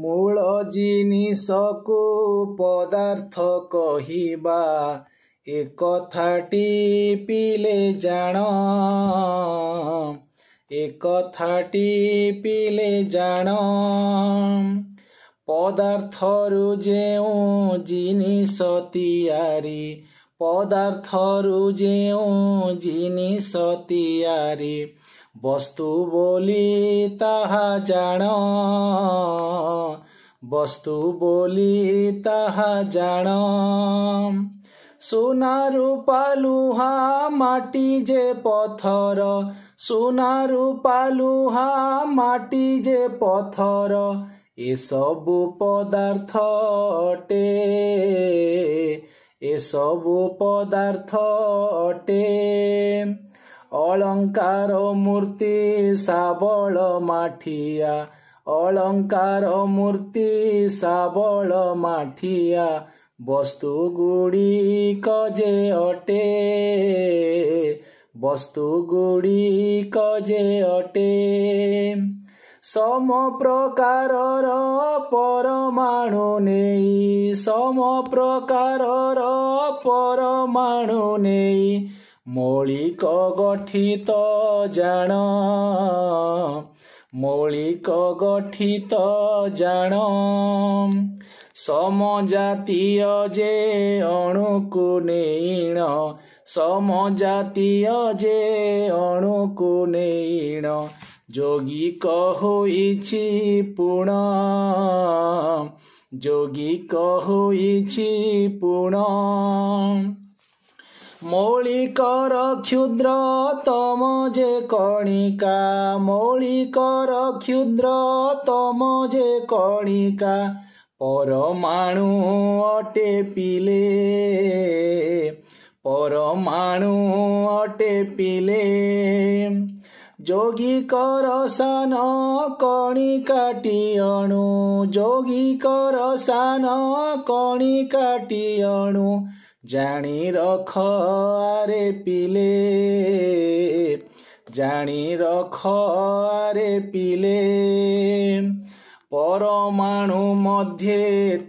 ମୂଳ ଜିନିଷକୁ ପଦାର୍ଥ କହିବା ଏ କଥାଟି ପିଲେ ଜାଣ ଏ କଥାଟି ପିଲେ ଜାଣ ପଦାର୍ଥରୁ ଯେଉଁ ଜିନିଷ ତିଆରି ପଦାର୍ଥରୁ ଯେଉଁ ଜିନିଷ ତିଆରି वस्तु बोली ताहा जान वस्तु बोली ताहा जान सुना रूपा लुहा माटी जे पथर सुना रूपा लुहा माटी जे पथर ए सबु पदार्थ अटे ए सबु पदार्थ अटे ଅଳଙ୍କାର ମୂର୍ତ୍ତି ସାବଳ ମାଠିଆ ଅଳଙ୍କାର ମୂର୍ତ୍ତି ସାବଳ ମାଠିଆ ବସ୍ତୁ ଗୁଡ଼ିକ ଯେ ଅଟେ ବସ୍ତୁ ଗୁଡ଼ିକ ଯେ ଅଟେ ସମ ପ୍ରକାରର ପରମାଣୁ ନେଇ ସମ ପ୍ରକାରର ପରମାଣୁ ନେଇ মৌলিক গঠিত জাণ মৌলিক গঠিত জাণ সমজাতীয় যে অণুকু নেইণ সমজাতীয় যে অণুকু নেইণ যোগী হইছি পুণ যোগী হইছি পুণ ମୌଳିକର କ୍ଷୁଦ୍ର ତମ ଯେ କଣିକା ମୌଳିକର କ୍ଷୁଦ୍ର ତମ ଯେ କଣିକା ପରମାଣୁ ଅଟେ ପିଲେ ପରମାଣୁ ଅଟେ ପିଲେ ଯୋଗୀ କର ସାନ କଣିକାଟି ଅଣୁ ଯୋଗୀ କର ସାନ କଣିକାଟି ଅଣୁ ଜାଣି ରଖ ଆରେ ପିଲେ ଜାଣି ରଖ ଆରେ ପିଲେ ପରମାଣୁ ମଧ୍ୟେ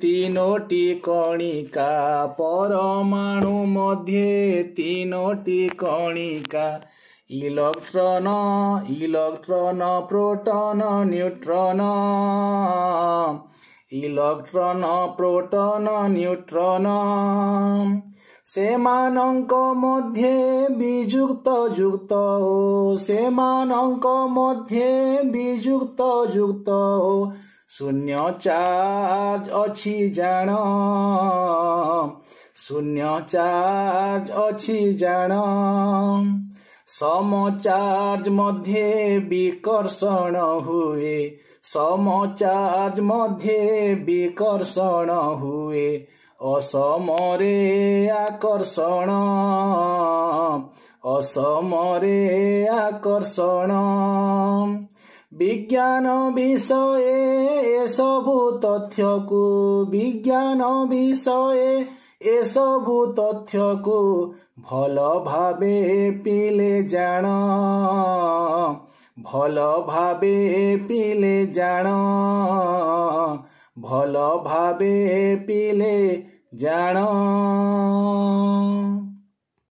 ତିନୋଟି କଣିକା ପରମାଣୁ ମଧ୍ୟେ ତିନୋଟି କଣିକା electron electron proton neutron electron proton neutron ସେମାନଙ୍କ ମଧ୍ୟ ବିଯୁକ୍ତ ଯୁକ୍ତ ଓ ସେମାନଙ୍କ ମଧ୍ୟ ବିଯୁକ୍ତ ଯୁକ୍ତ ଓ ଶୂନ୍ୟ ଚାର୍ଜ ଅଛି ଜାଣ ଶୂନ୍ୟ ଚାର୍ଜ ଅଛି ଜାଣ ସମ ଚାର୍ଜ ମଧ୍ୟ ବିକର୍ଷଣ ହୁଏ समचार्ज मध्य विकर्षण हुए असम आकर्षण असम आकर्षण विज्ञान विषय एसबु तथ्यको विज्ञान विषय एसबु तथ्यको भल भावे पिले जाना ଭଲ ଭାବେ ପିଲେ ଜାଣ ଭଲ ଭାବେ ପିଲେ ଜାଣ